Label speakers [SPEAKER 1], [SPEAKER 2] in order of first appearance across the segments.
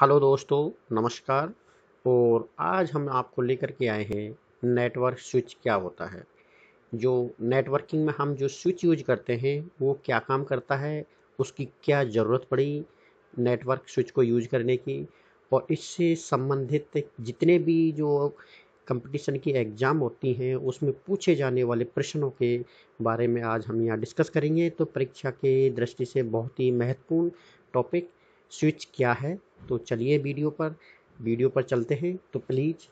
[SPEAKER 1] hello दोस्तों नमस्कार और आज हम आपको लेकर के आए हैं नेटवर्क स्विच क्या होता है जो नेटवर्किंग में हम जो स्विच यूज करते हैं वो क्या काम करता है उसकी क्या ज़रूरत पड़ी नेटवर्क स्विच को यूज करने की और इससे संबंधित जितने भी जो कंपटीशन की एग्ज़ाम होती हैं उसमें पूछे जाने वाले प्रश्नों के बारे में आज हम यहाँ डिस्कस करेंगे तो परीक्षा के दृष्टि से बहुत ही महत्वपूर्ण टॉपिक स्विच क्या है तो चलिए वीडियो पर वीडियो पर चलते हैं तो प्लीज़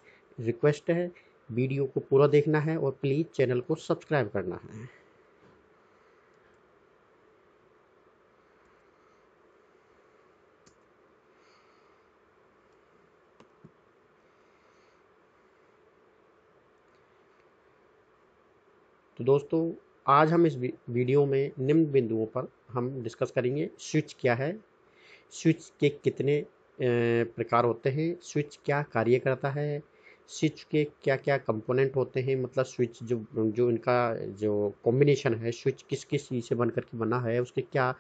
[SPEAKER 1] रिक्वेस्ट है वीडियो को पूरा देखना है और प्लीज़ चैनल को सब्सक्राइब करना है तो दोस्तों आज हम इस वीडियो में निम्न बिंदुओं पर हम डिस्कस करेंगे स्विच क्या है स्विच के कितने प्रकार होते हैं स्विच क्या कार्य करता है स्विच के क्या क्या कंपोनेंट होते हैं मतलब स्विच जो जो इनका जो कॉम्बिनेशन है स्विच किस किस चीज़ से बन करके बना है उसके क्या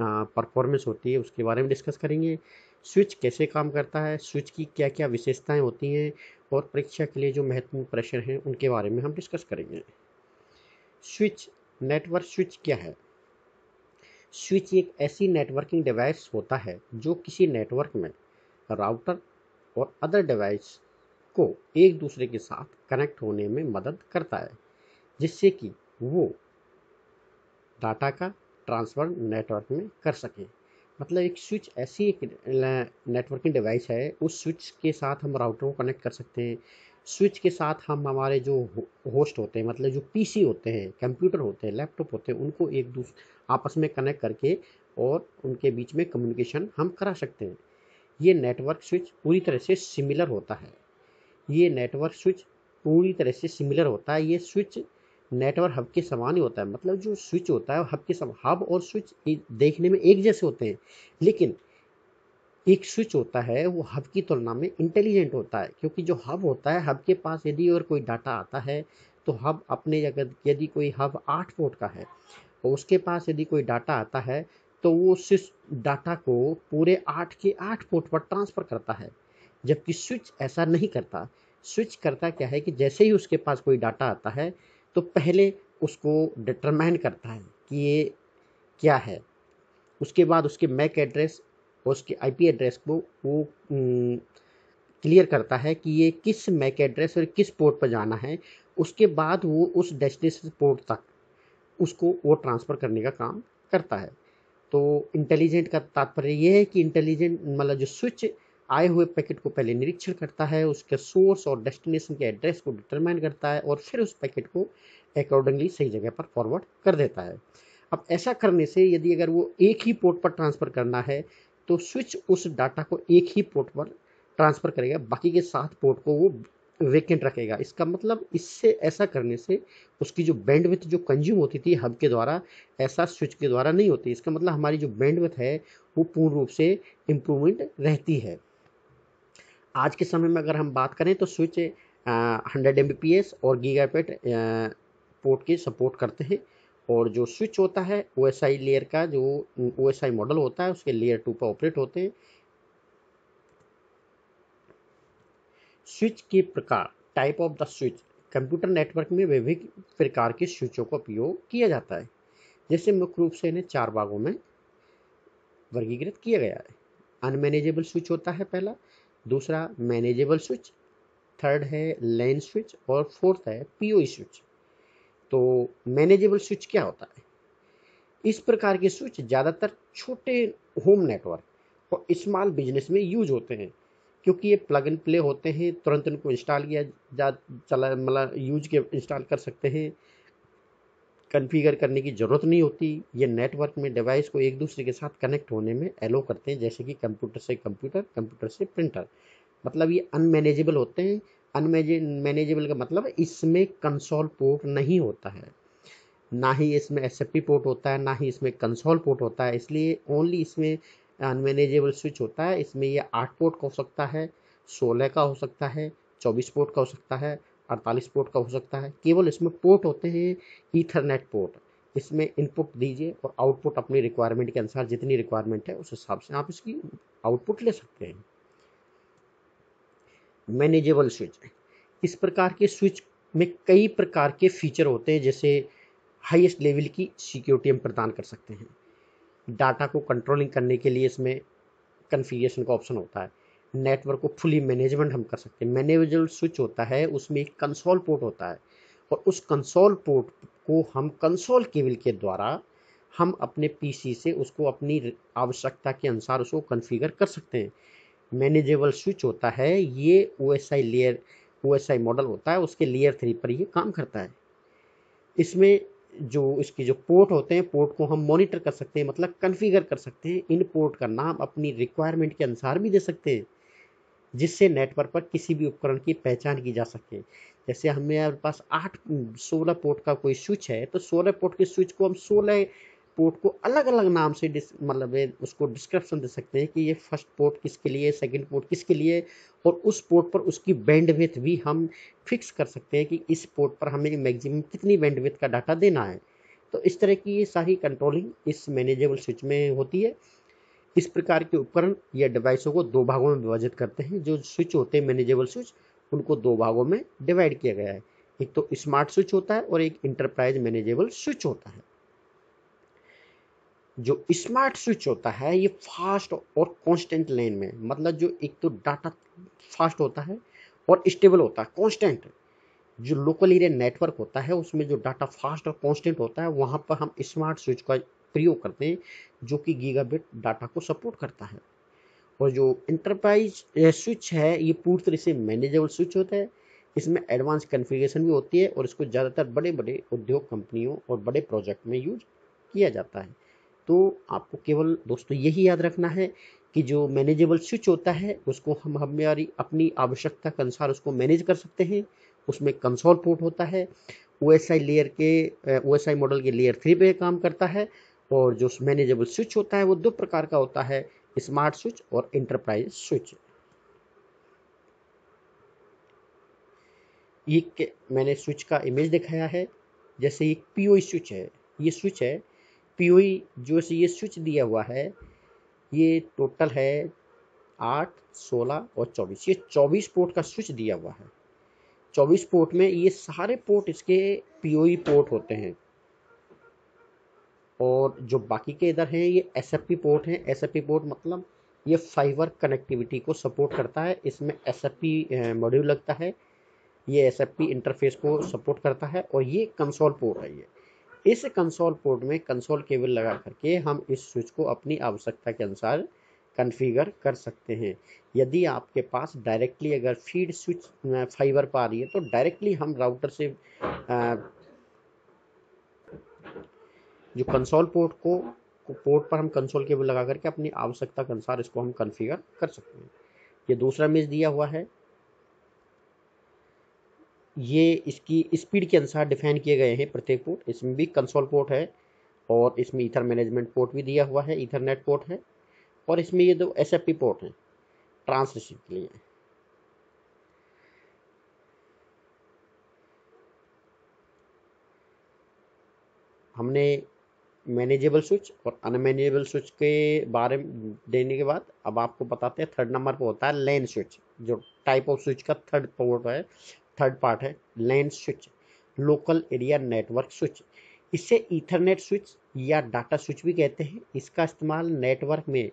[SPEAKER 1] परफॉर्मेंस होती है उसके बारे में डिस्कस करेंगे स्विच कैसे काम करता है स्विच की क्या क्या विशेषताएं होती हैं और परीक्षा के लिए जो महत्वपूर्ण प्रश्न हैं उनके बारे में हम डिस्कस करेंगे स्विच नेटवर्क स्विच क्या है स्विच एक ऐसी नेटवर्किंग डिवाइस होता है जो किसी नेटवर्क में राउटर और अदर डिवाइस को एक दूसरे के साथ कनेक्ट होने में मदद करता है जिससे कि वो डाटा का ट्रांसफ़र नेटवर्क में कर सकें मतलब एक स्विच ऐसी एक नेटवर्किंग डिवाइस है उस स्विच के साथ हम राउटर को कनेक्ट कर सकते हैं स्विच के साथ हम हमारे जो होस्ट होते हैं मतलब जो पीसी होते हैं कंप्यूटर होते हैं लैपटॉप होते हैं उनको एक दूसरे आपस में कनेक्ट करके और उनके बीच में कम्युनिकेशन हम करा सकते हैं ये नेटवर्क स्विच पूरी तरह से सिमिलर होता है ये नेटवर्क स्विच पूरी तरह से सिमिलर होता है ये स्विच नेटवर्क हब के समान ही होता है मतलब जो स्विच होता है हब के समान हब और स्विच देखने में एक जैसे होते हैं लेकिन एक स्विच होता है वो हब की तुलना में इंटेलिजेंट होता है क्योंकि जो हब होता है हब के पास यदि और कोई डाटा आता है तो हब अपने अगर यदि कोई हब आठ फोट का है और उसके पास यदि कोई डाटा आता है तो वो उस डाटा को पूरे आठ के आठ पोर्ट पर ट्रांसफ़र करता है जबकि स्विच ऐसा नहीं करता स्विच करता क्या है कि जैसे ही उसके पास कोई डाटा आता है तो पहले उसको डिटरमाइन करता है कि ये क्या है उसके बाद उसके मैक एड्रेस उसके आईपी एड्रेस को वो क्लियर करता है कि ये किस मैक एड्रेस और किस पोर्ट पर जाना है उसके बाद वो उस डेस्टिनेशन पोर्ट तक उसको वो ट्रांसफ़र करने का काम करता है तो इंटेलिजेंट का तात्पर्य ये है कि इंटेलिजेंट मतलब जो स्विच आए हुए पैकेट को पहले निरीक्षण करता है उसके सोर्स और डेस्टिनेशन के एड्रेस को डिटरमाइन करता है और फिर उस पैकेट को अकॉर्डिंगली सही जगह पर फॉरवर्ड कर देता है अब ऐसा करने से यदि अगर वो एक ही पोर्ट पर ट्रांसफ़र करना है तो स्विच उस डाटा को एक ही पोर्ट पर ट्रांसफ़र करेगा बाकी के सात पोर्ट को वो वेकेंट रखेगा इसका मतलब इससे ऐसा करने से उसकी जो बैंडविथ जो कंज्यूम होती थी हब के द्वारा ऐसा स्विच के द्वारा नहीं होती इसका मतलब हमारी जो बैंडविथ है वो पूर्ण रूप से इम्प्रूवमेंट रहती है आज के समय में अगर हम बात करें तो स्विच हंड्रेड एम और गीगापेट पोर्ट के सपोर्ट करते हैं और जो स्विच होता है ओ एस आई लेयर का जो ओ एस आई मॉडल होता है उसके लेयर टू पर ऑपरेट होते हैं स्विच के प्रकार type of the switch computer network में विभिन्न प्रकार के स्विचों का उपयोग किया जाता है जैसे मुख्य रूप से इन्हें चार भागों में वर्गीकृत किया गया है अनमैनेजेबल स्विच होता है पहला दूसरा मैनेजेबल स्विच थर्ड है लैन स्विच और फोर्थ है पीओई स्विच तो मैनेजेबल स्विच क्या होता है इस प्रकार के स्विच ज़्यादातर छोटे होम नेटवर्क और स्मॉल बिजनेस में यूज होते हैं क्योंकि ये प्लग एंड प्ले होते हैं तुरंत उनको इंस्टॉल किया जा चला मतलब यूज के इंस्टॉल कर सकते हैं कन्फिगर करने की ज़रूरत नहीं होती ये नेटवर्क में डिवाइस को एक दूसरे के साथ कनेक्ट होने में एलो करते हैं जैसे कि कंप्यूटर से कंप्यूटर कंप्यूटर से प्रिंटर मतलब ये अनमैनेजेबल होते हैं अनमेनेजेबल का मतलब इसमें कंसोल पोर्ट नहीं होता है ना ही इसमें एस पोर्ट होता है ना ही इसमें कंसोल पोर्ट होता है इसलिए ओनली इसमें अनमैनेजेबल स्विच होता है इसमें यह आठ पोर्ट का हो सकता है सोलह का हो सकता है चौबीस पोर्ट का हो सकता है अड़तालीस पोर्ट का हो सकता है केवल इसमें पोर्ट होते हैं ईथरनेट पोर्ट इसमें इनपुट दीजिए और आउटपुट अपनी रिक्वायरमेंट के अनुसार जितनी रिक्वायरमेंट है उस हिसाब से आप इसकी आउटपुट ले सकते हैं मैनेजेबल स्विच इस प्रकार के स्विच में कई प्रकार के फीचर होते हैं जैसे हाईएस्ट लेवल की सिक्योरिटी हम प्रदान कर सकते हैं डाटा को कंट्रोलिंग करने के लिए इसमें कन्फिग्रेशन का ऑप्शन होता है नेटवर्क को फुली मैनेजमेंट हम कर सकते हैं मैनेजेबल स्विच होता है उसमें एक कंसोल पोर्ट होता है और उस कंसोल पोर्ट को हम कंसोल केबल के द्वारा हम अपने पीसी से उसको अपनी आवश्यकता के अनुसार उसको कन्फिगर कर सकते हैं मैनेजेबल स्विच होता है ये O S I layer O S I model होता है उसके लेयर थ्री पर ये काम करता है इसमें जो इसकी जो पोर्ट होते हैं पोर्ट को हम मॉनिटर कर सकते हैं मतलब कन्फिगर कर सकते हैं इन पोर्ट का नाम अपनी रिक्वायरमेंट के अनुसार भी दे सकते हैं जिससे नेटवर्क पर किसी भी उपकरण की पहचान की जा सके जैसे हमारे पास आठ सोलह पोर्ट का कोई स्विच है तो सोलह पोर्ट के स्विच को हम सोलह पोर्ट को अलग अलग नाम से डिस मतलब उसको डिस्क्रिप्शन दे सकते हैं कि ये फर्स्ट पोर्ट किसके लिए सेकंड पोर्ट किसके लिए और उस पोर्ट पर उसकी बैंडविथ भी हम फिक्स कर सकते हैं कि इस पोर्ट पर हमें मैक्सिमम कितनी बैंडविथ का डाटा देना है तो इस तरह की ये सारी कंट्रोलिंग इस मैनेजेबल स्विच में होती है इस प्रकार के उपकरण या डिवाइसों को दो भागों में विभाजित करते हैं जो स्विच होते हैं मैनेजेबल स्विच उनको दो भागों में डिवाइड किया गया है एक तो स्मार्ट स्विच होता है और एक इंटरप्राइज मैनेजेबल स्विच होता है जो स्मार्ट स्विच होता है ये फास्ट और कांस्टेंट लेन में मतलब जो एक तो डाटा फास्ट होता है और स्टेबल होता है कांस्टेंट जो लोकल एरिया नेटवर्क होता है उसमें जो डाटा फास्ट और कांस्टेंट होता है वहाँ पर हम स्मार्ट स्विच का प्रयोग करते हैं जो कि गीगाबिट डाटा को सपोर्ट करता है और जो इंटरप्राइज स्विच है ये पूरी तरह से मैनेजेबल स्विच होता है इसमें एडवांस कन्फिग्रेशन भी होती है और इसको ज़्यादातर बड़े बड़े उद्योग कंपनियों और बड़े प्रोजेक्ट में यूज किया जाता है तो आपको केवल दोस्तों यही याद रखना है कि जो मैनेजेबल स्विच होता है उसको हम हमारी अपनी आवश्यकता के अनुसार उसको मैनेज कर सकते हैं उसमें कंसोल पोर्ट होता है ओ लेयर के ओ मॉडल के लेयर थ्री पे काम करता है और जो मैनेजेबल स्विच होता है वो दो प्रकार का होता है स्मार्ट स्विच और इंटरप्राइज स्विच ये मैंने स्विच का इमेज दिखाया है जैसे एक पीओ स्विच e है ये स्विच है पीओई जो ये स्विच दिया हुआ है ये टोटल है आठ सोलह और चौबीस ये चौबीस पोर्ट का स्विच दिया हुआ है चौबीस पोर्ट में ये सारे पोर्ट इसके पीओई पोर्ट होते हैं और जो बाकी के इधर हैं ये एस पोर्ट हैं एस पोर्ट मतलब ये फाइबर कनेक्टिविटी को सपोर्ट करता है इसमें एस मॉड्यूल लगता है ये एस इंटरफेस को सपोर्ट करता है और ये कंसोल पोर्ट है ये इस कंसोल पोर्ट में कंसोल केबल लगा करके हम इस स्विच को अपनी आवश्यकता के अनुसार कन्फिगर कर सकते हैं यदि आपके पास डायरेक्टली अगर फीड स्विच फाइबर पर आ रही है तो डायरेक्टली हम राउटर से जो कंसोल पोर्ट को पोर्ट पर हम कंसोल केबल लगा करके अपनी आवश्यकता के अनुसार इसको हम कन्फिगर कर सकते हैं ये दूसरा मेज दिया हुआ है ये इसकी स्पीड के अनुसार डिफाइन किए गए हैं प्रत्येक पोर्ट इसमें भी कंसोल पोर्ट है और इसमें इथर मैनेजमेंट पोर्ट भी दिया हुआ है इथरनेट पोर्ट है और इसमें ये दो एस पोर्ट हैं ट्रांस के लिए हमने मैनेजेबल स्विच और अनमैनेजेबल स्विच के बारे में देने के बाद अब आपको बताते हैं थर्ड नंबर पर होता है लेन स्विच जो टाइप ऑफ स्विच का थर्ड पोर्ट है थर्ड पार्ट है LAN switch local area network switch इसे ईथरनेट स्विच या डाटा स्विच भी कहते हैं इसका इस्तेमाल नेटवर्क में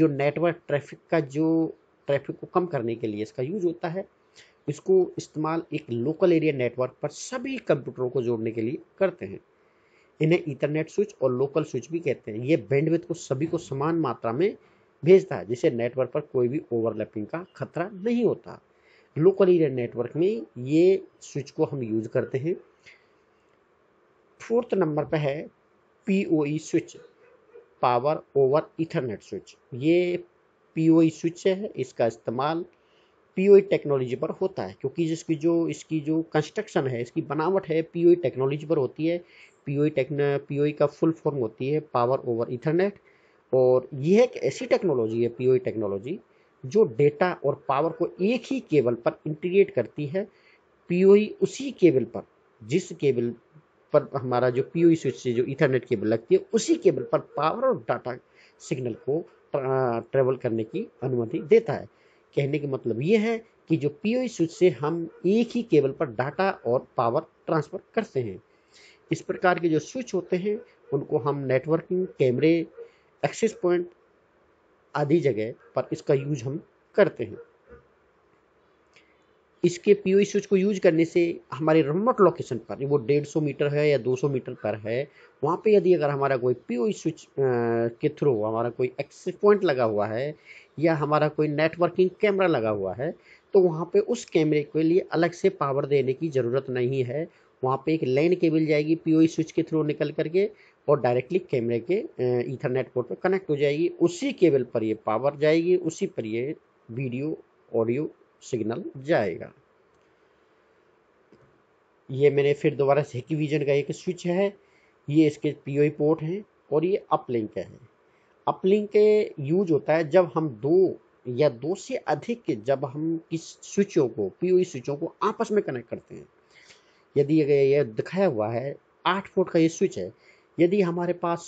[SPEAKER 1] जो नेटवर्क ट्रैफिक का जो ट्रैफिक को कम करने के लिए इसका यूज होता है इसको इस्तेमाल एक लोकल एरिया नेटवर्क पर सभी कंप्यूटरों को जोड़ने के लिए करते हैं इन्हें ईथरनेट स्विच और लोकल स्विच भी कहते हैं ये बैंडविड्थ को सभी को समान मात्रा में भेजता है जिसे नेटवर्क पर कोई भी ओवरलैपिंग का खतरा नहीं होता लोकल एरिया नेटवर्क में ये स्विच को हम यूज करते हैं फोर्थ नंबर पर है PoE switch power over ethernet switch ये पीओई स्विच e है इसका इस्तेमाल पीओई टेक्नोलॉजी e पर होता है क्योंकि जिसकी जो इसकी जो कंस्ट्रक्शन है इसकी बनावट है पीओई टेक्नोलॉजी e पर होती है पीओई टेक्नो पीओई का फुल फॉर्म होती है पावर ओवर इथरनेट और यह एक ऐसी टेक्नोलॉजी है पीओई टेक्नोलॉजी जो डेटा और पावर को एक ही केबल पर इंटीग्रेट करती है पीओई उसी केबल पर जिस केबल पर हमारा जो पीओई स्विच से जो इथरनेट केबल लगती है उसी केबल पर पावर और डाटा सिग्नल को ट्रेवल करने की अनुमति देता है कहने का मतलब ये है कि जो पीओई स्विच से हम एक ही केबल पर डाटा और पावर ट्रांसफ़र करते हैं इस प्रकार के जो स्विच होते हैं उनको हम नेटवर्किंग कैमरे एक्सेस पॉइंट आदि जगह पर इसका यूज हम करते हैं इसके पीओई स्विच को यूज करने से हमारे रिमोट लोकेशन पर वो डेढ़ सौ मीटर है या दो सौ मीटर पर है वहाँ पे यदि अगर हमारा कोई पीओई स्विच के थ्रू हमारा कोई एक्सेस पॉइंट लगा हुआ है या हमारा कोई नेटवर्किंग कैमरा लगा हुआ है तो वहाँ पे उस कैमरे के लिए अलग से पावर देने की ज़रूरत नहीं है वहाँ पे एक लाइन केबल जाएगी पीओई स्विच के थ्रू निकल करके और डायरेक्टली कैमरे के ईथरनेट पोर्ट पर कनेक्ट हो जाएगी उसी केबल पर ये पावर जाएगी उसी पर ये वीडियो ऑडियो सिग्नल जाएगा ये मैंने फिर दोबारा से विजन का एक स्विच है ये इसके पीओई पोर्ट हैं और ये अपलिंक है अपलिंक यूज होता है जब हम दो या दो से अधिक जब हम किस स्विचों को पीओई स्विचों e को आपस में कनेक्ट करते हैं यदि ये दिखाया हुआ है आठ पोर्ट का ये स्विच है यदि हमारे पास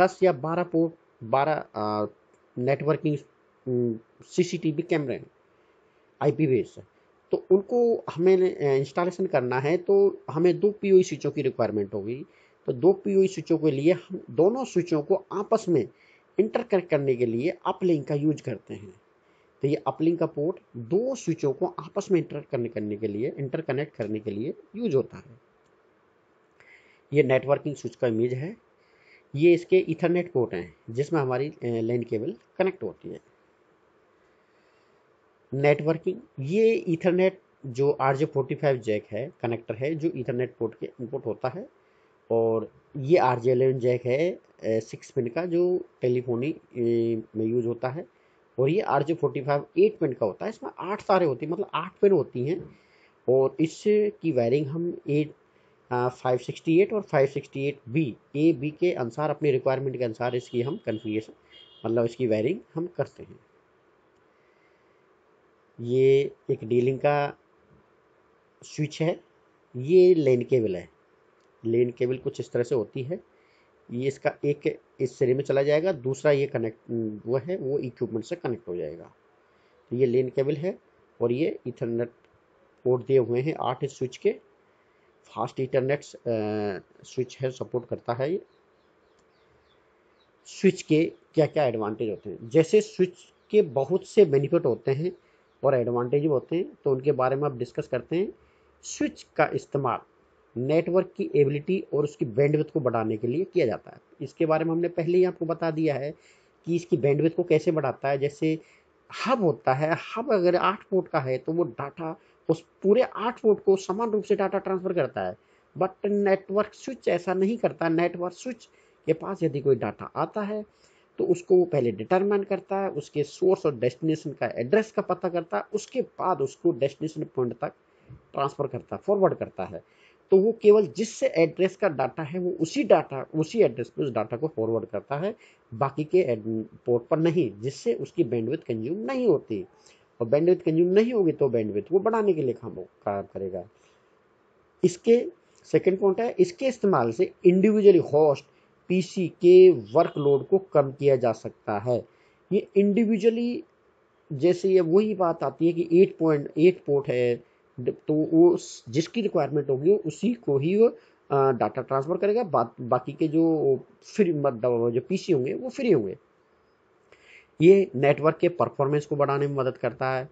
[SPEAKER 1] दस या बारह पोर्ट बारह नेटवर्किंग सीसीटीवी कैमरे आई पी बेस तो उनको हमें इंस्टॉलेशन करना है तो हमें दो पी ओ स्विचों की रिक्वायरमेंट होगी तो दो पी ओ स्विचों के लिए हम दोनों स्विचों को आपस में इंटरकनेक्ट करने के लिए अपलिंक का यूज करते हैं तो ये अपलिंक का पोर्ट दो स्विचों को आपस में इंटरकनेक्ट करने के लिए इंटरकनेक्ट करने के लिए यूज होता है ये नेटवर्किंग स्विच का इमेज है ये इसके इथरनेट पोर्ट हैं जिसमें हमारी लैन केबल कनेक्ट होती है नेटवर्किंग ये इथरनेट जो R J forty five jack है कनेक्टर है जो इथरनेट पोर्ट के इनपुट होता है और ये आर जे एलेवन जैक है सिक्स पिन का जो टेलीफोनी में यूज होता है और ये R J forty five eight pin का होता है इसमें आठ तारे होती हैं मतलब आठ पिन होती हैं और इसकी वायरिंग हम एट फाइव सिक्सटी एट और five sixty eight B A B के अनुसार अपनी रिक्वायरमेंट के अनुसार इसकी हम कन्फिगेशन मतलब इसकी वायरिंग हम करते हैं ये एक डीलिंग का स्विच है ये लेन केबल है लेन केबल कुछ इस तरह से होती है ये इसका एक इस सिरे में चला जाएगा दूसरा ये कनेक्ट वो है वो इक्विपमेंट से कनेक्ट हो जाएगा तो ये लेन केबल है और ये इथरनेट पोर्ट दिए हुए हैं आठ स्विच के फास्ट इंटरनेट स्विच है सपोर्ट करता है ये स्विच के क्या क्या एडवांटेज होते हैं जैसे स्विच के बहुत से बेनिफिट होते हैं और एडवांटेज होते हैं तो उनके बारे में आप डिस्कस करते हैं स्विच का इस्तेमाल नेटवर्क की एबिलिटी और उसकी बैंडविथ को बढ़ाने के लिए किया जाता है इसके बारे में हमने पहले ही आपको बता दिया है कि इसकी बैंडविथ को कैसे बढ़ाता है जैसे हब होता है हब अगर आठ फोट का है तो वो डाटा उस पूरे आठ वोट को समान रूप से डाटा ट्रांसफर करता है बट नेटवर्क स्विच ऐसा नहीं करता नेटवर्क स्विच के पास यदि कोई डाटा आता है तो उसको वो पहले डिटरमाइन करता है उसके सोर्स और डेस्टिनेशन का एड्रेस का पता करता है उसके बाद उसको डेस्टिनेशन पॉइंट तक ट्रांसफ़र करता है फॉरवर्ड करता है तो वो केवल जिससे एड्रेस का डाटा है वो उसी डाटा उसी एड्रेस पे उस डाटा को फॉरवर्ड करता है बाकी के पोर्ट पर नहीं जिससे उसकी बैंडविथ कंज्यूम नहीं होती और बैंडविथ कंज्यूम नहीं होगी तो बैंडविथ वो बढ़ाने के लिए काम काम करेगा इसके सेकेंड पॉइंट है इसके इस्तेमाल से इंडिविजुअली हॉस्ट पीसी के वर्कलोड को कम किया जा सकता है ये इंडिविजुअली जैसे ये वही बात आती है कि एट पॉइंट एट पोर्ट है तो वो जिसकी रिक्वायरमेंट होगी उसी को ही वो डाटा ट्रांसफ़र करेगा बा, बाकी के जो फ्री मतलब जो पीसी होंगे वो फ्री होंगे ये नेटवर्क के परफॉर्मेंस को बढ़ाने में मदद करता है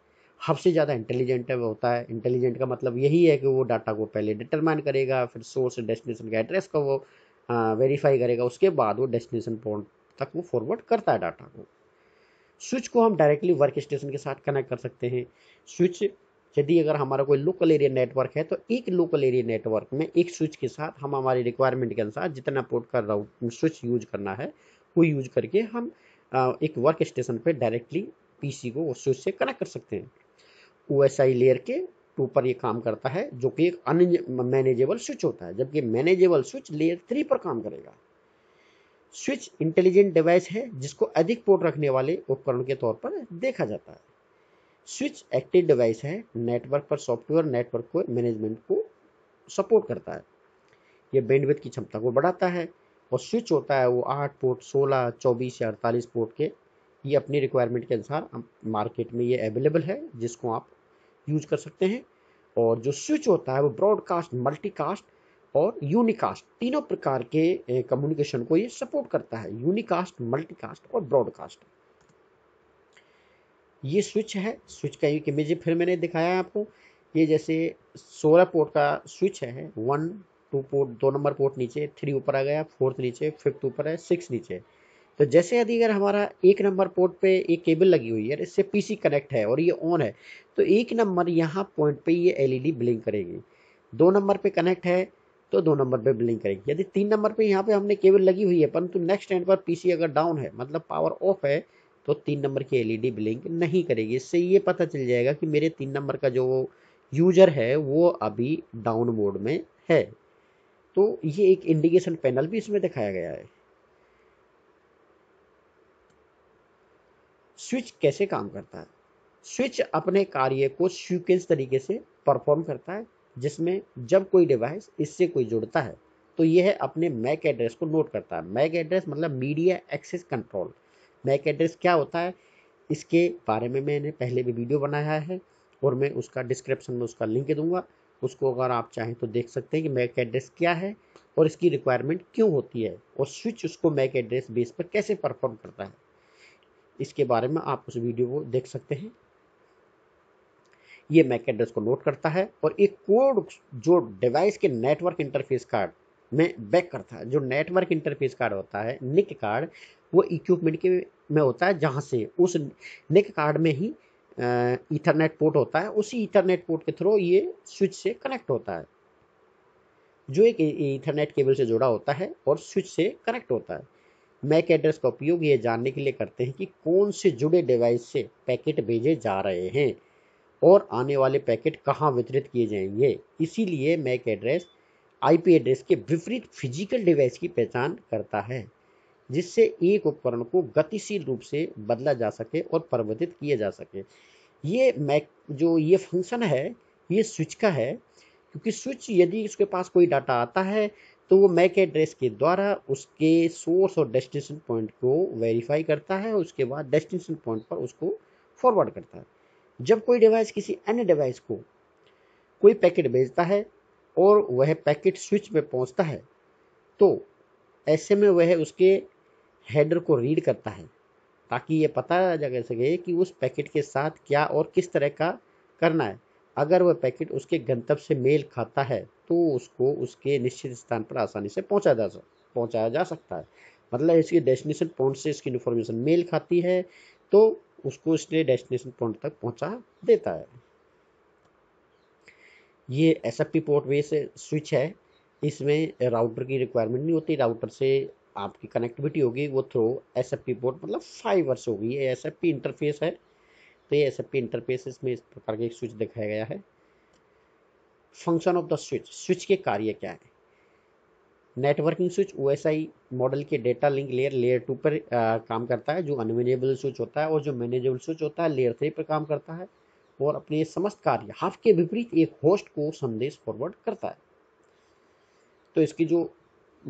[SPEAKER 1] सबसे ज़्यादा इंटेलिजेंट है वो होता है इंटेलिजेंट का मतलब यही है कि वो डाटा को पहले डिटरमाइन करेगा फिर सोर्स डेस्टिनेशन का एड्रेस को वो वेरीफाई हाँ, करेगा उसके बाद वो डेस्टिनेशन पॉइंट तक वो फॉरवर्ड करता है डाटा को स्विच को हम डायरेक्टली वर्क स्टेशन के साथ कनेक्ट कर सकते हैं स्विच यदि अगर हमारा कोई लोकल एरिया नेटवर्क है तो एक लोकल एरिया नेटवर्क में एक स्विच के साथ हम हमारी रिक्वायरमेंट के अनुसार जितना पोर्ट का राउट स्विच यूज करना है वो यूज करके हम एक वर्क स्टेशन पर डायरेक्टली पीसी को ओसूस से कनेक्ट कर सकते हैं ओ लेयर के ऊपर ये काम करता है जो कि एक अन मैनेजेबल स्विच होता है जबकि मैनेजेबल स्विच लेयर थ्री पर काम करेगा स्विच इंटेलिजेंट डिवाइस है जिसको अधिक पोर्ट रखने वाले उपकरण के तौर पर देखा जाता है स्विच एक्टिव डिवाइस है नेटवर्क पर सॉफ्टवेयर नेटवर्क को मैनेजमेंट को सपोर्ट करता है यह बैंडविड्थ की क्षमता को बढ़ाता है और स्विच होता है वो आठ पोर्ट सोलह चौबीस या अड़तालीस पोर्ट के ये अपनी रिक्वायरमेंट के अनुसार मार्केट में ये अवेलेबल है जिसको आप यूज कर सकते हैं और जो स्विच होता है वो ब्रॉडकास्ट मल्टीकास्ट और यूनिकास्ट तीनों प्रकार के कम्युनिकेशन को ये सपोर्ट करता है यूनिकास्ट मल्टीकास्ट और ब्रॉडकास्ट ये स्विच है स्विच का एक इमेज फिर मैंने दिखाया है आपको ये जैसे सोलह पोर्ट का स्विच है वन टू पोर्ट दो नंबर पोर्ट नीचे थ्री ऊपर आ गया फोर्थ नीचे फिफ्थ ऊपर है सिक्स नीचे तो जैसे यदि अगर हमारा एक नंबर पोर्ट पे एक केबल लगी हुई है इससे पीसी कनेक्ट है और ये ऑन है तो एक नंबर यहाँ पॉइंट पे ये एलईडी ब्लिंक करेगी दो नंबर पे कनेक्ट है तो दो नंबर पे ब्लिंक करेगी यदि तीन नंबर पे यहाँ पे हमने केबल लगी हुई है परंतु नेक्स्ट एंड पर पीसी अगर डाउन है मतलब पावर ऑफ है तो तीन नंबर की एलईडी ब्लिंक नहीं करेगी इससे ये पता चल जाएगा कि मेरे तीन नंबर का जो यूजर है वो अभी डाउन मोड में है तो ये एक इंडिकेशन पैनल भी इसमें दिखाया गया है स्विच कैसे काम करता है स्विच अपने कार्य को सीक्वेंस तरीके से परफॉर्म करता है जिसमें जब कोई डिवाइस इससे कोई जुड़ता है तो यह अपने मैक एड्रेस को नोट करता है मैक एड्रेस मतलब media access control MAC address क्या होता है इसके बारे में मैंने पहले भी वीडियो बनाया है और मैं उसका डिस्क्रिप्शन में उसका लिंक दूंगा उसको अगर आप चाहें तो देख सकते हैं कि मैक एड्रेस क्या है और इसकी रिक्वायरमेंट क्यों होती है और स्विच उसको मैक एड्रेस बेस पर कैसे परफॉर्म करता है इसके बारे में आप उस वीडियो को देख सकते हैं ये मैक एड्रेस को नोट करता है और एक कोड जो डिवाइस के नेटवर्क इंटरफेस कार्ड में बैक करता है जो नेटवर्क इंटरफेस कार्ड होता है निक कार्ड वो इक्विपमेंट के में होता है जहाँ से उस निक कार्ड में ही ईथरनेट पोर्ट होता है उसी ईथरनेट पोर्ट के थ्रू ये स्विच से कनेक्ट होता है जो एक ईथरनेट केबल से जुड़ा होता है और स्विच से कनेक्ट होता है मैक एड्रेस का उपयोग ये जानने के लिए करते हैं कि कौन से जुड़े डिवाइस से पैकेट भेजे जा रहे हैं और आने वाले पैकेट कहाँ वितरित किए जाएंगे इसीलिए मैक एड्रेस आईपी एड्रेस के विपरीत फिजिकल डिवाइस की पहचान करता है जिससे एक उपकरण को गतिशील रूप से बदला जा सके और परिवर्तित किया जा सके ये मैक जो ये फंक्शन है ये स्विच का है क्योंकि स्विच यदि उसके पास कोई डाटा आता है तो वो मैक एड्रेस के द्वारा उसके सोर्स और डेस्टिनेशन पॉइंट को वेरीफाई करता है उसके बाद डेस्टिनेशन पॉइंट पर उसको फॉरवर्ड करता है जब कोई डिवाइस किसी अन्य डिवाइस को कोई पैकेट भेजता है और वह पैकेट स्विच में पहुंचता है तो ऐसे में वह उसके हेडर को रीड करता है ताकि ये पता जा सके कि उस पैकेट के साथ क्या और किस तरह का करना है अगर वह पैकेट उसके गंतव्य से मेल खाता है तो उसको उसके निश्चित स्थान पर आसानी से पहुंचा जा पहुंचाया जा सकता है मतलब इसकी डेस्टिनेशन पॉइंट से इसकी इन्फॉर्मेशन मेल खाती है तो उसको इसलिए डेस्टिनेशन पॉइंट तक पहुंचा देता है ये एस एफ पी पोर्ट वे से स्विच है इसमें राउटर की रिक्वायरमेंट नहीं होती राउटर से आपकी कनेक्टिविटी होगी वो through S F P board मतलब फाइवर से होगी ये एस एफ पी इंटरफेस है तो ये एस एफ पी इंटरफेस इसमें इस प्रकार के एक स्विच दिखाया गया है function of the switch switch के कार्य क्या है networking switch O S I model के data link layer layer two पर आ, काम करता है जो अनमेनेबल स्विच होता है और जो मैनेजेबल स्विच होता है लेयर थ्री पर काम करता है और अपने समस्त कार्य हाफ के विपरीत एक होस्ट को संदेश फॉरवर्ड करता है तो इसकी जो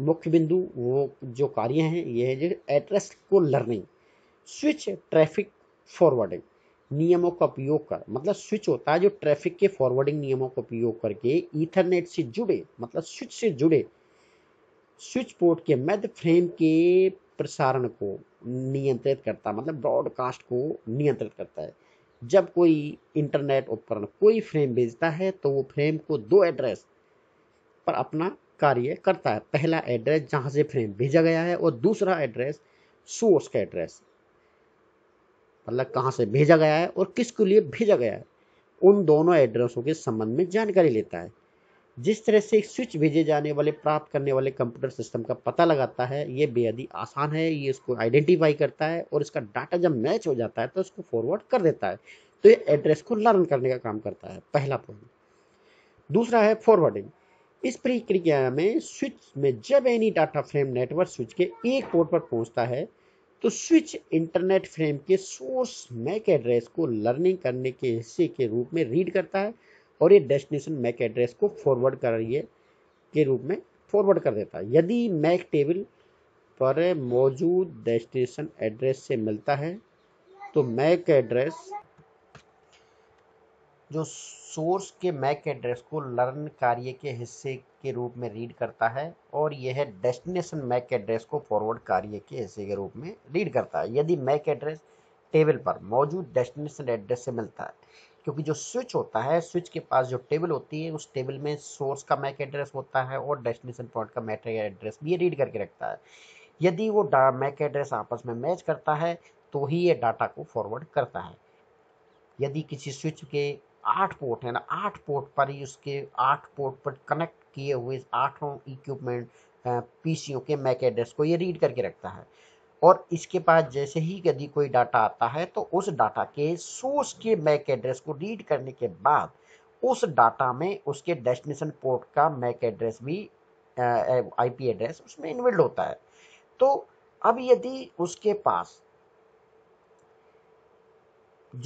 [SPEAKER 1] मुख्य बिंदु वो जो कार्य हैं ये है एड्रेस को लर्निंग स्विच ट्रैफिक फॉरवर्डिंग नियमों का उपयोग कर मतलब स्विच होता है जो ट्रैफिक के फॉरवर्डिंग नियमों का उपयोग करके ईथरनेट से जुड़े मतलब स्विच से जुड़े स्विच पोर्ट के मध्य फ्रेम के प्रसारण को नियंत्रित करता है मतलब ब्रॉडकास्ट को नियंत्रित करता है जब कोई इंटरनेट उपकरण कोई फ्रेम भेजता है तो वो फ्रेम को दो एड्रेस पर अपना कार्य करता है पहला एड्रेस जहाँ से फ्रेम भेजा गया है और दूसरा एड्रेस सोर्स का एड्रेस मतलब कहाँ से भेजा गया है और किसके लिए भेजा गया है उन दोनों एड्रेसों के संबंध में जानकारी लेता है जिस तरह से स्विच भेजे जाने वाले प्राप्त करने वाले कंप्यूटर सिस्टम का पता लगाता है ये बेहद ही आसान है ये इसको आइडेंटिफाई करता है और इसका डाटा जब मैच हो जाता है तो इसको फॉरवर्ड कर देता है तो ये एड्रेस को लर्न करने का काम करता है पहला पॉइंट दूसरा है फॉरवर्डिंग इस प्रक्रिया में स्विच में जब any data frame network switch के एक पोर्ट पर पहुंचता है तो स्विच इंटरनेट फ्रेम के सोर्स मैक एड्रेस को लर्निंग करने के हिस्से के रूप में रीड करता है और ये डेस्टिनेशन मैक एड्रेस को फॉरवर्ड कर रही है के रूप में फॉरवर्ड कर देता है यदि मैक टेबल पर मौजूद डेस्टिनेशन एड्रेस से मिलता है तो मैक एड्रेस जो सोर्स के मैक एड्रेस को लर्न कार्य के हिस्से के रूप में रीड करता है और यह डेस्टिनेशन मैक एड्रेस को फॉरवर्ड कार्य के हिस्से के रूप में रीड करता है यदि मैक एड्रेस टेबल पर मौजूद डेस्टिनेशन एड्रेस से मिलता है क्योंकि जो स्विच होता है स्विच के पास जो टेबल होती है उस टेबल में सोर्स का मैक एड्रेस होता है और डेस्टिनेशन पॉइंट का मैट एड्रेस भी रीड करके रखता है यदि वो मैक एड्रेस आपस में मैच करता है तो ही ये डाटा को फॉरवर्ड करता है यदि किसी स्विच के आठ पोर्ट है ना आठ पोर्ट पर ही उसके आठ पोर्ट पर कनेक्ट किए हुए आठों इक्विपमेंट पीसीओ के मैक एड्रेस को ये रीड करके रखता है और इसके पास जैसे ही यदि कोई डाटा आता है तो उस डाटा के सोर्स के मैक एड्रेस को रीड करने के बाद उस डाटा में उसके डेस्टिनेशन पोर्ट का मैक एड्रेस भी आईपी एड्रेस उसमें इन्वेल्ड होता है तो अब यदि उसके पास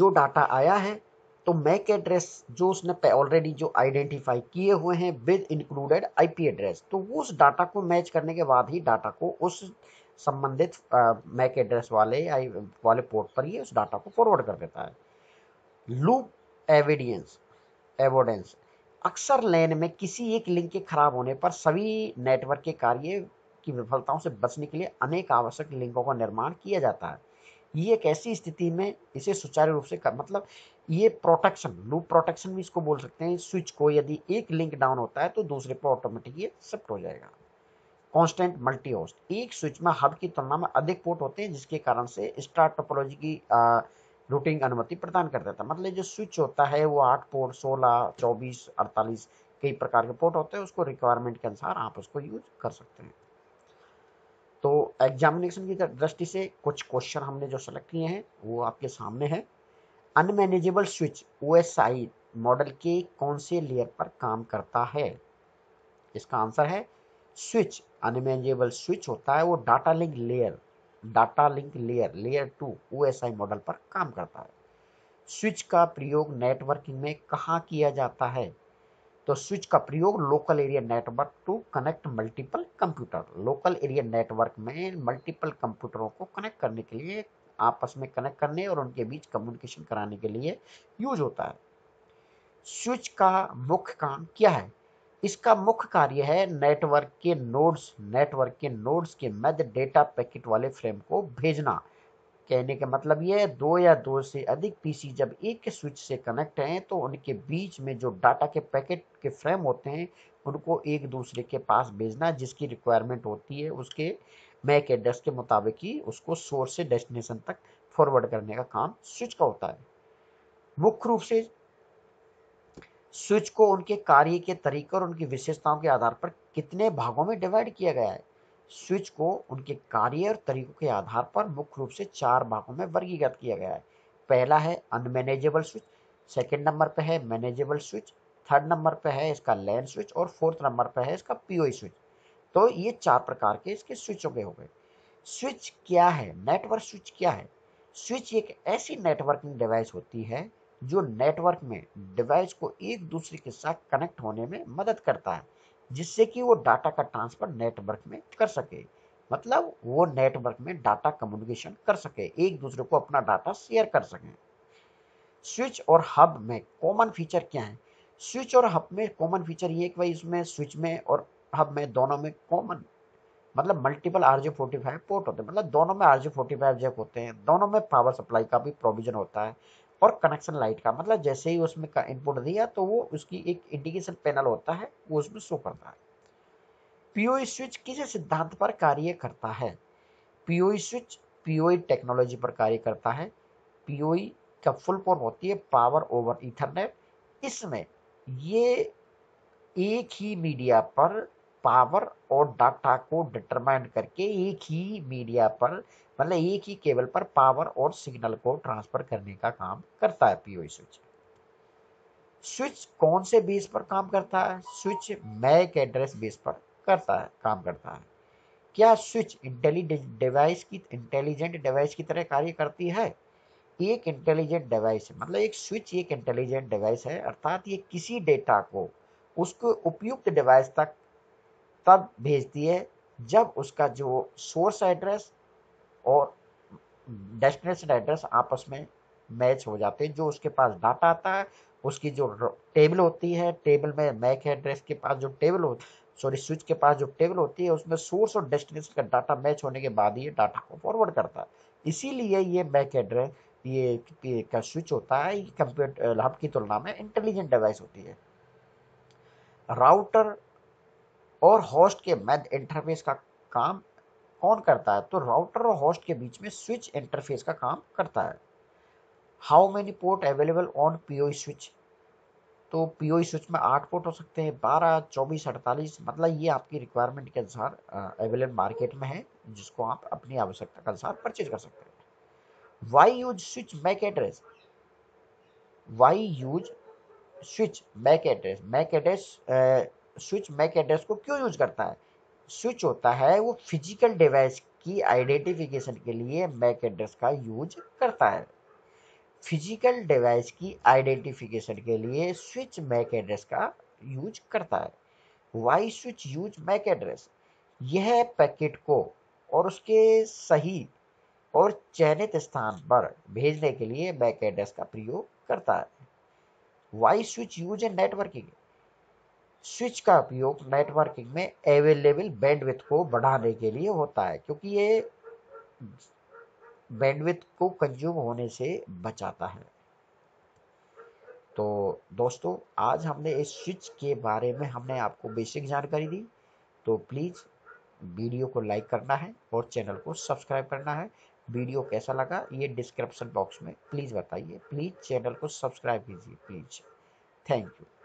[SPEAKER 1] जो डाटा आया है तो मैक एड्रेस जो उसने ऑलरेडी जो आइडेंटिफाई किए हुए हैं विद इंक्लूडेड आईपी एड्रेस तो वो उस डाटा को मैच करने के बाद ही डाटा को उस संबंधित मैक एड्रेस वाले आई वाले पोर्ट पर ही उस डाटा को फॉरवर्ड कर देता है लूप एविडेंस एवोडेंस अक्सर लेन में किसी एक लिंक के खराब होने पर सभी नेटवर्क के कार्य की विफलताओं से बचने के लिए अनेक आवश्यक लिंकों का निर्माण किया जाता है ये एक ऐसी स्थिति में इसे सुचारू रूप से कर मतलब ये प्रोटेक्शन लूप प्रोटेक्शन भी इसको बोल सकते हैं स्विच को यदि एक लिंक डाउन होता है तो दूसरे पर ऑटोमेटिक ये शिफ्ट हो जाएगा कांस्टेंट मल्टी होस्ट एक स्विच में हब की तुलना में अधिक पोर्ट होते हैं जिसके कारण से स्टार टोपोलॉजी की आ, रूटिंग अनुमति प्रदान कर देता है मतलब जो स्विच होता है वो आठ पोर्ट सोलह चौबीस अड़तालीस कई प्रकार के पोर्ट होते हैं उसको रिक्वायरमेंट के अनुसार आप उसको यूज कर सकते हैं एग्जामिनेशन की दृष्टि से कुछ क्वेश्चन हमने जो सेलेक्ट किए हैं वो आपके सामने है अनमैनेजेबल स्विच ओ मॉडल के कौन से लेयर पर काम करता है इसका आंसर है स्विच अनमैनेजेबल स्विच होता है वो data link layer data link layer layer two O model पर काम करता है स्विच का प्रयोग नेटवर्किंग में कहाँ किया जाता है तो स्विच का प्रयोग local area network to connect multiple computer local area network में मल्टीपल कंप्यूटरों को कनेक्ट करने के लिए आपस में कनेक्ट करने और उनके बीच कम्युनिकेशन कराने के लिए यूज होता है स्विच का मुख्य काम क्या है इसका मुख्य कार्य है नेटवर्क के नोड्स नेटवर्क के नोड्स के मध्य डेटा पैकेट वाले फ्रेम को भेजना कहने का मतलब यह है दो या दो से अधिक पीसी जब एक के स्विच से कनेक्ट हैं तो उनके बीच में जो डाटा के पैकेट के फ्रेम होते हैं उनको एक दूसरे के पास भेजना जिसकी रिक्वायरमेंट होती है उसके मैक एड्रेस के मुताबिक ही उसको सोर्स से डेस्टिनेशन तक फॉरवर्ड करने का काम स्विच का होता है मुख्य रूप से स्विच को उनके कार्य के तरीके और उनकी विशेषताओं के आधार पर कितने भागों में डिवाइड किया गया है स्विच को उनके कार्य और तरीकों के आधार पर मुख्य रूप से चार भागों में वर्गीकृत किया गया है पहला है अनमैनेजेबल स्विच सेकेंड नंबर पर है मैनेजेबल स्विच थर्ड नंबर पर है इसका लैन स्विच और फोर्थ नंबर पर है इसका पीओई स्विच e तो ये चार प्रकार के इसके स्विचों के हो गए स्विच क्या है नेटवर्क स्विच क्या है स्विच एक ऐसी नेटवर्किंग डिवाइस होती है जो नेटवर्क में डिवाइस को एक दूसरे के साथ कनेक्ट होने में मदद करता है जिससे कि वो डाटा का ट्रांसफर नेटवर्क में कर सके मतलब वो नेटवर्क में डाटा कम्युनिकेशन कर सके एक दूसरे को अपना डाटा शेयर कर सकें स्विच और हब में कॉमन फीचर क्या है स्विच और हब में कॉमन फीचर ये कि भाई इसमें स्विच में और हब में दोनों में कॉमन मतलब multiple R J forty five port होते हैं मतलब दोनों में R J forty five jack होते हैं दोनों में पावर सप्लाई का भी प्रोविजन होता है और कनेक्शन लाइट का मतलब जैसे ही उसमें का इनपुट दिया तो वो उसकी एक इंडिकेशन पैनल होता है वो उसमें शो करता है पीओई स्विच किस सिद्धांत पर कार्य करता है पीओई स्विच पीओई टेक्नोलॉजी पर कार्य करता है पीओई e का फुल फॉर्म होती है पावर ओवर इथरनेट इसमें ये एक ही मीडिया पर पावर और डाटा को डिटरमाइन करके एक ही मीडिया पर मतलब एक ही केबल पर पावर और सिग्नल को ट्रांसफर करने का काम करता है पीओ स्विच स्विच कौन से बेस पर काम करता है स्विच मैक एड्रेस बेस पर करता है काम करता है क्या स्विच इंटेलिजेंट डिवाइस की इंटेलिजेंट डिवाइस की तरह कार्य करती है एक इंटेलिजेंट डिवाइस मतलब एक स्विच एक इंटेलिजेंट डिवाइस है अर्थात ये किसी डेटा को उसको उपयुक्त डिवाइस तक तब भेजती है जब उसका जो सोर्स एड्रेस और डेस्टिनेशन एड्रेस आपस में मैच हो जाते हैं जो उसके पास डाटा आता है उसकी जो टेबल होती है टेबल में मैक एड्रेस के पास जो टेबल हो सॉरी स्विच के पास जो टेबल होती है उसमें सोर्स और डेस्टिनेशन का डाटा मैच होने के बाद ये डाटा को फॉरवर्ड करता है इसीलिए ये मैक एड्रेस ये का स्विच होता है कंप्यूटर लैब की तुलना में इंटेलिजेंट डिवाइस होती है राउटर और होस्ट के मध्य इंटरफेस का काम ऑन करता है तो राउटर और होस्ट के बीच में स्विच इंटरफेस का काम करता है how many port available on PO switch तो पीओ स्विच e में आठ पोर्ट हो सकते हैं बारह चौबीस अड़तालीस मतलब ये आपकी रिक्वायरमेंट के अनुसार अवेलेबल मार्केट में है जिसको आप अपनी आवश्यकता के अनुसार परचेज कर सकते हैं why use switch MAC address why use switch MAC address MAC address switch MAC address को क्यों यूज करता है स्विच होता है वो फिजिकल डिवाइस की आइडेंटिफिकेशन के लिए मैक एड्रेस का यूज करता है फिजिकल डिवाइस की आइडेंटिफिकेशन के लिए स्विच मैक एड्रेस का यूज करता है why switch use MAC address यह पैकेट को और उसके सही और चयनित स्थान पर भेजने के लिए मैक एड्रेस का प्रयोग करता है why switch use and networking switch का उपयोग नेटवर्किंग में अवेलेबल बैंडविथ को बढ़ाने के लिए होता है क्योंकि ये बैंडविथ को कंज्यूम होने से बचाता है तो दोस्तों आज हमने इस स्विच के बारे में हमने आपको बेसिक जानकारी दी तो प्लीज़ वीडियो को लाइक करना है और चैनल को सब्सक्राइब करना है वीडियो कैसा लगा ये डिस्क्रिप्शन बॉक्स में प्लीज़ बताइए प्लीज़ चैनल को सब्सक्राइब कीजिए प्लीज़ थैंक यू